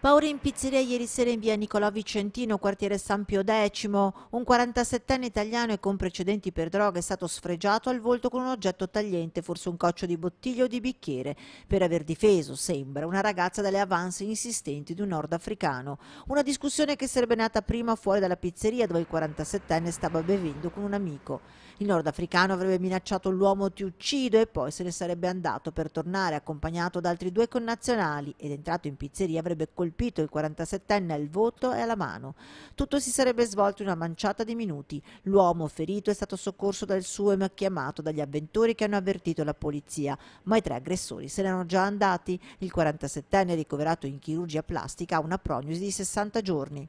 Paura in pizzeria ieri sera in via Nicolò Vicentino, quartiere San Pio X. Un 47enne italiano e con precedenti per droga è stato sfregiato al volto con un oggetto tagliente, forse un coccio di bottiglia o di bicchiere, per aver difeso, sembra, una ragazza dalle avance insistenti di un nordafricano. Una discussione che sarebbe nata prima fuori dalla pizzeria dove il 47enne stava bevendo con un amico. Il nordafricano avrebbe minacciato l'uomo ti uccido e poi se ne sarebbe andato per tornare accompagnato da altri due connazionali ed entrato in pizzeria avrebbe colpito colpito il 47enne al volto e alla mano. Tutto si sarebbe svolto in una manciata di minuti. L'uomo ferito è stato soccorso dal suo e chiamato dagli avventori che hanno avvertito la polizia, ma i tre aggressori se ne erano già andati. Il 47enne ricoverato in chirurgia plastica ha una prognosi di 60 giorni.